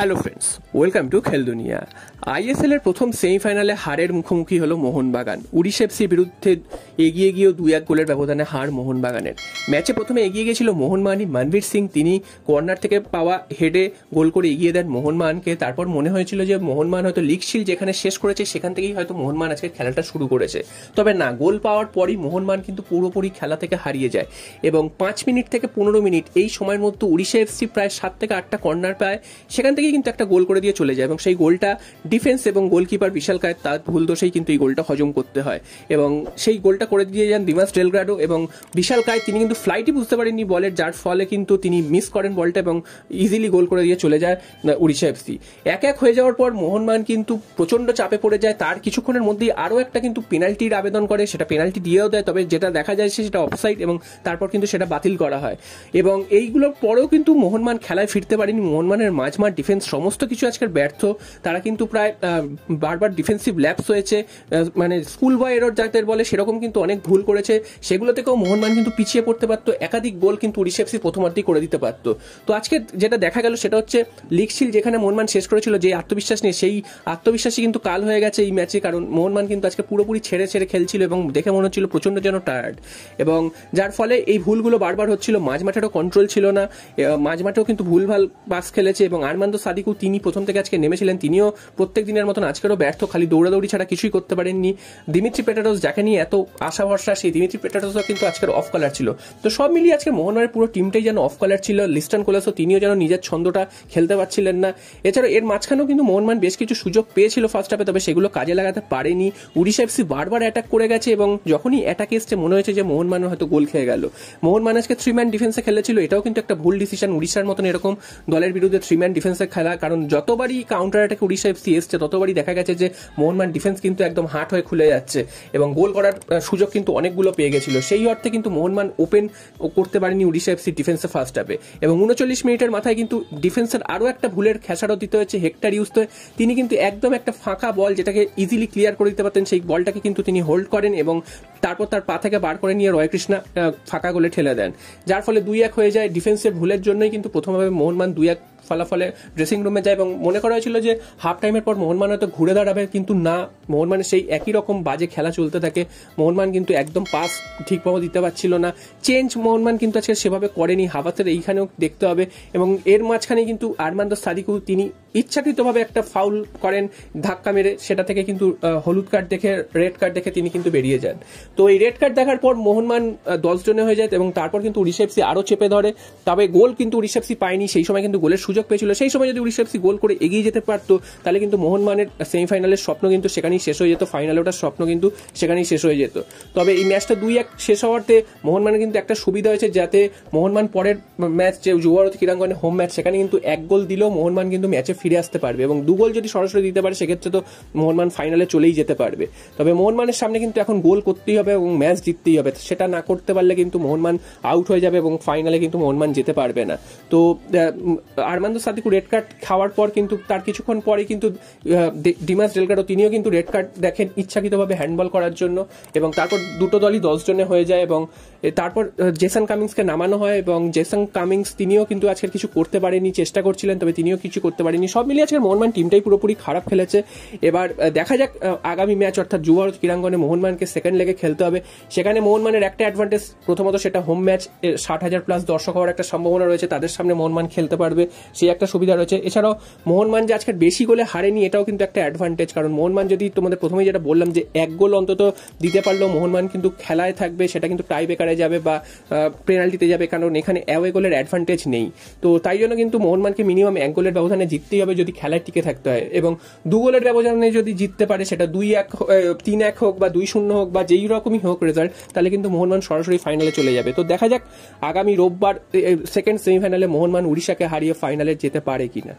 hello friends welcome to Kheldunia ISL এর প্রথম সেমিফাইনালে হারের মুখোমুখি হলো মোহনবাগান উড়িষ এফসির বিরুদ্ধে এগিয়ে গিয়েও দুই এক গোলের ব্যবধানে হার মোহনবাগানের ম্যাচে প্রথমে এগিয়ে গিয়েছিল মোহনবাগানি মনবীর সিং তিনি কর্নার থেকে পাওয়া হেডে গোল করে এগিয়ে দেন মোহনমানকে তারপর মনে হয়েছিল যে মোহনমান হয়তো লিগ শিল যেখানে শেষ করেছে সেখান থেকেই হয়তো মোহনমান আজকে খেলাটা শুরু করেছে তবে না গোল পাওয়ার পরই মোহনমান কিন্তু পুরোপুরি খেলা থেকে হারিয়ে যায় এবং পাঁচ মিনিট থেকে পনেরো মিনিট এই সময়ের মধ্যে উড়িষ্যা এফসি প্রায় সাত থেকে আটটা কর্নার পায় সেখান থেকে কিন্তু একটা গোল করে দিয়ে চলে যায় এবং সেই গোলটা ডিফেন্স এবং গোলকিপার বিশাল কায়ের তার ভুল দোষেই কিন্তু এই গোলটা হজম করতে হয় এবং সেই গোলটা করে দিয়ে যান দিমাস ডেলগ্রাডো এবং বিশাল কায় তিনি কিন্তু ফ্লাইটই বুঝতে পারেননি বলের যার ফলে কিন্তু তিনি মিস করেন বলটা এবং ইজিলি গোল করে দিয়ে চলে যায় উড়িষ্যা এফসি এক এক হয়ে যাওয়ার পর মোহনমান কিন্তু প্রচণ্ড চাপে পড়ে যায় তার কিছুক্ষণের মধ্যেই আরও একটা কিন্তু পেনাল্টির আবেদন করে সেটা পেনাল্টি দিয়েও দেয় তবে যেটা দেখা যায় সেটা অফসাইড এবং তারপর কিন্তু সেটা বাতিল করা হয় এবং এইগুলোর পরেও কিন্তু মোহনমান খেলায় ফিরতে পারেনি মোহনমানের মাঝমাঠ ডিফেন্স ডিফেন্স সমস্ত কিছু আজকের ব্যর্থ তারা কিন্তু প্রায় বারবার ডিফেন্সিভ ল্যাপস হয়েছে মানে স্কুল বয় এরর যাদের বলে সেরকম কিন্তু অনেক ভুল করেছে সেগুলো থেকেও মোহনবান কিন্তু পিছিয়ে পড়তে পারতো একাধিক গোল কিন্তু রিসেপসি প্রথমার্ধেই করে দিতে পারতো তো আজকে যেটা দেখা গেল সেটা হচ্ছে লিগশিল যেখানে মোহনবান শেষ করেছিল যে আত্মবিশ্বাস নিয়ে সেই আত্মবিশ্বাসই কিন্তু কাল হয়ে গেছে এই ম্যাচে কারণ মোহনবান কিন্তু আজকে পুরোপুরি ছেড়ে ছেড়ে খেলছিল এবং দেখে মনে হচ্ছিল প্রচণ্ড যেন টায়ার্ড এবং যার ফলে এই ভুলগুলো বারবার হচ্ছিল মাঝ মাঠেরও কন্ট্রোল ছিল না মাঝ মাঠেও কিন্তু ভুলভাল পাস খেলেছে এবং আরমান্দ সাদিকু তিনি প্রথম থেকে আজকে নেমেছিলেন তিনিও প্রত্যেক দিনের মতন আজকেরও ব্যর্থ খালি দৌড়াদৌড়ি ছাড়া কিছুই করতে পারেননি দিমিত্রি পেটারোস যাকে নিয়ে এত আশা ভরসা সেই দিমিত্রি পেটারোসও কিন্তু আজকের অফ কালার ছিল তো সব মিলিয়ে আজকে মোহনবাগানের পুরো টিমটাই যেন অফ কালার ছিল লিস্টান কোলাসও তিনিও যেন নিজের ছন্দটা খেলতে পারছিলেন না এছাড়া এর মাঝখানেও কিন্তু মোহনমান বেশ কিছু সুযোগ পেয়েছিল ফার্স্ট হাফে তবে সেগুলো কাজে লাগাতে পারেনি উড়িষ্যা এফসি বারবার অ্যাটাক করে গেছে এবং যখনই অ্যাটাক এসছে মনে হয়েছে যে মোহনমান হয়তো গোল খেয়ে গেল মোহনমান আজকে থ্রি ম্যান ডিফেন্সে খেলেছিল এটাও কিন্তু একটা ভুল ডিসিশন উড়িষ্যার মতন এরকম দলের বিরুদ্ধে থ্রি ম্যান ডিফেন্সে খেলা কারণ যতবারই কাউন্টার অ্যাটাকে উড়িষ্যা এফসি এসছে ততবারই দেখা গেছে যে মোহনমান ডিফেন্স কিন্তু একদম হাট হয়ে খুলে যাচ্ছে এবং গোল করার সুযোগ কিন্তু অনেকগুলো পেয়ে গেছিলো সেই অর্থে কিন্তু মোহনমান ওপেন করতে পারেনি উড়িষ্যা এফসি ডিফেন্সে ফার্স্ট হাফে এবং উনচল্লিশ মিনিটের মাথায় কিন্তু ডিফেন্সের আরও একটা ভুলের খেসারত দিতে হয়েছে হেক্টার ইউজতে তিনি কিন্তু একদম একটা ফাঁকা বল যেটাকে ইজিলি ক্লিয়ার করে দিতে পারতেন সেই বলটাকে কিন্তু তিনি হোল্ড করেন এবং তারপর তার পা থেকে বার করে নিয়ে রয় কৃষ্ণা ফাঁকা গোলে ঠেলে দেন যার ফলে দুই এক হয়ে যায় ডিফেন্সের ভুলের জন্যই কিন্তু প্রথমভাবে মোহনমান দুই এক ফলাফলে ড্রেসিং রুমে যায় এবং মনে করা হয়েছিল যে হাফ টাইমের পর মোহনমান হয়তো ঘুরে দাঁড়াবে কিন্তু না মোহনমান সেই একই রকম বাজে খেলা চলতে থাকে মোহনমান কিন্তু একদম পাস ঠিকভাবে দিতে পারছিল না চেঞ্জ মোহনমান কিন্তু আজকে সেভাবে করেনি হাভাতের এইখানেও দেখতে হবে এবং এর মাঝখানে কিন্তু আরমান্দ সাদিকু তিনি ইচ্ছাকৃতভাবে একটা ফাউল করেন ধাক্কা মেরে সেটা থেকে কিন্তু হলুদ কার্ড দেখে রেড কার্ড দেখে তিনি কিন্তু বেরিয়ে যান তো এই রেড কার্ড দেখার পর মোহনমান দশ জনে হয়ে যায় এবং তারপর কিন্তু ঋষেপসি আরও চেপে ধরে তবে গোল কিন্তু ঋষেপসি পায়নি সেই সময় কিন্তু গোলের সুযোগ পেয়েছিল সেই সময় যদি ঋষেপসি গোল করে এগিয়ে যেতে পারতো তাহলে কিন্তু মোহনমানের সেমিফাইনালের স্বপ্ন কিন্তু সেখানেই শেষ হয়ে যেত ফাইনালে ওটার স্বপ্ন কিন্তু সেখানেই শেষ হয়ে যেত তবে এই ম্যাচটা দুই এক শেষ হওয়াতে মোহনমানের কিন্তু একটা সুবিধা হয়েছে যাতে মোহনমান পরের ম্যাচ যে যুবরত ক্রীড়াঙ্গনে হোম ম্যাচ সেখানে কিন্তু এক গোল দিলেও মোহনমান কিন্তু ম্যাচে ফিরে আসতে পারবে এবং দু গোল যদি সরাসরি দিতে পারে সেক্ষেত্রে তো মোহনমান ফাইনালে চলেই যেতে পারবে তবে মোহনমানের সামনে কিন্তু এখন গোল করতেই হবে হবে এবং ম্যাচ জিততেই হবে সেটা না করতে পারলে কিন্তু মোহনমান আউট হয়ে যাবে এবং ফাইনালে কিন্তু মোহনমান যেতে পারবে না তো আরমান্দ সাদিকু রেড কার্ড খাওয়ার পর কিন্তু তার কিছুক্ষণ পরে কিন্তু ডিমাস ডেলকারো তিনিও কিন্তু রেড কার্ড দেখেন ইচ্ছাকৃতভাবে হ্যান্ডবল করার জন্য এবং তারপর দুটো দলই দশজনে হয়ে যায় এবং তারপর জেসন কামিংসকে নামানো হয় এবং জেসন কামিংস তিনিও কিন্তু আজকের কিছু করতে পারেনি চেষ্টা করছিলেন তবে তিনিও কিছু করতে পারেনি সব মিলিয়ে আজকের মোহনমান টিমটাই পুরোপুরি খারাপ খেলেছে এবার দেখা যাক আগামী ম্যাচ অর্থাৎ যুব ক্রীড়াঙ্গনে মোহনমানকে সেকেন্ড লেগে খেলতে খেলতে হবে সেখানে মোহনমানের একটা অ্যাডভান্টেজ প্রথমত সেটা হোম ম্যাচ ষাট হাজার প্লাস দর্শক হওয়ার একটা সম্ভাবনা রয়েছে তাদের সামনে মোহনমান খেলতে পারবে সেই একটা সুবিধা রয়েছে এছাড়াও মোহনমান যে আজকে বেশি গোলে হারেনি এটাও কিন্তু একটা অ্যাডভান্টেজ কারণ মোহনমান যদি তোমাদের প্রথমেই যেটা বললাম যে এক গোল অন্তত দিতে পারলেও মোহনমান কিন্তু খেলায় থাকবে সেটা কিন্তু টাই বেকারে যাবে বা পেনাল্টিতে যাবে কারণ এখানে অ্যাওয়ে গোলের অ্যাডভান্টেজ নেই তো তাই জন্য কিন্তু মোহনমানকে মিনিমাম এক গোলের ব্যবধানে জিততেই হবে যদি খেলায় টিকে থাকতে হয় এবং দু গোলের ব্যবধানে যদি জিততে পারে সেটা দুই এক তিন এক হোক বা দুই শূন্য হোক বা যেই রকমই হোক রেজাল্ট তাহলে কিন্তু মোহনমান সরাসরি ফাইনালে চলে যাবে তো দেখা যাক আগামী রোববার সেকেন্ড সেমিফাইনালে মোহনমান উড়িষ্যাকে হারিয়ে ফাইনালে যেতে পারে কিনা